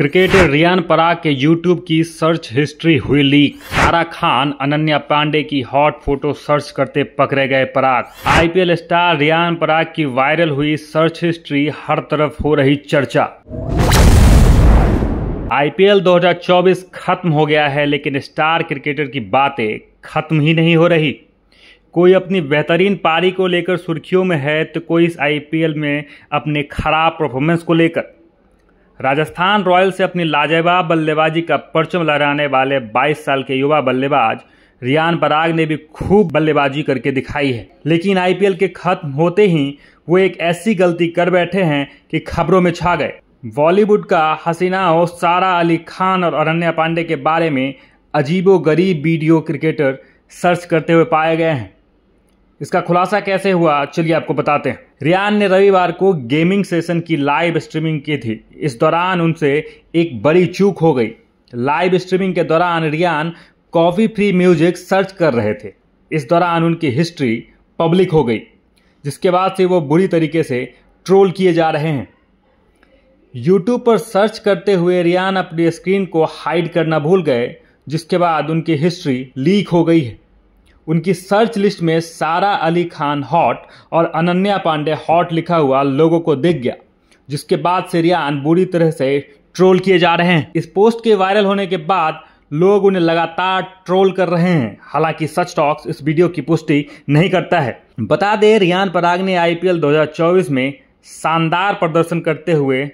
cricketer Riyan पराग के YouTube की search history हुई लीक सारा खान अनन्या पांडे की हॉट फोटो सर्च करते पकड़े गए पराग आईपीएल स्टार रियान पराग की वायरल हुई सर्च हिस्ट्री हर तरफ हो रही चर्चा आईपीएल 2024 खत्म हो गया है लेकिन स्टार क्रिकेटर की बातें खत्म ही नहीं हो रही कोई अपनी बेहतरीन पारी को लेकर सुर्खियों में है तो कोई इस आईपीएल में अपने खराब परफॉर्मेंस को लेकर राजस्थान रॉयल्स से अपनी लाजवाब बल्लेबाजी का परचम लहराने वाले 22 साल के युवा बल्लेबाज रियान पराग ने भी खूब बल्लेबाजी करके दिखाई है लेकिन आईपीएल के खत्म होते ही वो एक ऐसी गलती कर बैठे हैं कि खबरों में छा गए बॉलीवुड का हसीना हो सारा अली खान और अनन्या पांडे के बारे में अजीबो गरीब वीडियो क्रिकेटर सर्च करते हुए पाए गए हैं इसका खुलासा कैसे हुआ चलिए आपको बताते हैं रियान ने रविवार को गेमिंग सेशन की लाइव स्ट्रीमिंग की थी इस दौरान उनसे एक बड़ी चूक हो गई लाइव स्ट्रीमिंग के दौरान Riyan coffee free music search कर रहे थे इस दौरान उनकी हिस्ट्री पब्लिक हो गई जिसके बाद से वो बुरी तरीके से ट्रोल किए जा रहे हैं यूट्यूब पर सर्च करते हुए रियान अपनी स्क्रीन को हाइड करना भूल गए जिसके बाद उनकी हिस्ट्री लीक हो गई है उनकी सर्च लिस्ट में सारा अली खान हॉट और अनन्या पांडे हॉट लिखा हुआ लोगों को दिख गया जिसके बाद से रियान बुरी तरह से ट्रोल किए जा रहे हैं इस पोस्ट के वायरल होने के बाद लोग उन्हें लगातार ट्रोल कर रहे हैं हालांकि सच टॉक्स इस वीडियो की पुष्टि नहीं करता है बता दें रियान पराग ने आई 2024 में शानदार प्रदर्शन करते हुए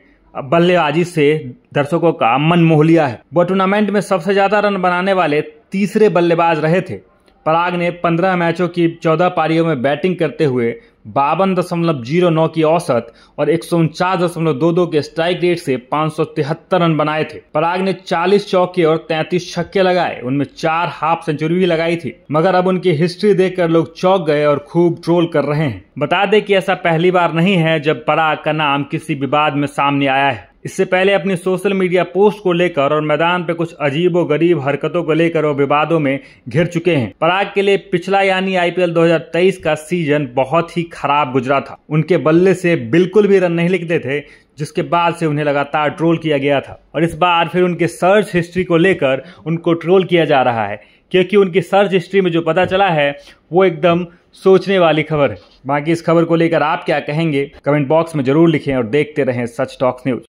बल्लेबाजी से दर्शकों का मन मोह लिया है वो टूर्नामेंट में सबसे ज्यादा रन बनाने वाले तीसरे बल्लेबाज रहे थे पराग ने 15 मैचों की 14 पारियों में बैटिंग करते हुए बावन दशमलव जीरो नौ की औसत और एक सौ उनचास दशमलव दो दो के स्ट्राइक रेट से पांच सौ तिहत्तर रन बनाए थे पराग ने 40 चौके और 33 छक्के लगाए उनमें चार हाफ सेंचुरी भी लगाई थी मगर अब उनकी हिस्ट्री देखकर लोग चौक गए और खूब ट्रोल कर रहे हैं बता दें कि ऐसा पहली बार नहीं है जब पराग का नाम किसी विवाद में सामने आया है इससे पहले अपनी सोशल मीडिया पोस्ट को लेकर और मैदान पे कुछ अजीब गरीब हरकतों को लेकर वो विवादों में घिर चुके हैं पराग के लिए पिछला यानी आईपीएल 2023 का सीजन बहुत ही खराब गुजरा था उनके बल्ले से बिल्कुल भी रन नहीं लिखते थे जिसके बाद से उन्हें लगातार ट्रोल किया गया था और इस बार फिर उनके सर्च हिस्ट्री को लेकर उनको ट्रोल किया जा रहा है क्योंकि उनकी सर्च हिस्ट्री में जो पता चला है वो एकदम सोचने वाली खबर है बाकी इस खबर को लेकर आप क्या कहेंगे कमेंट बॉक्स में जरूर लिखें और देखते रहें सच टॉक्स न्यूज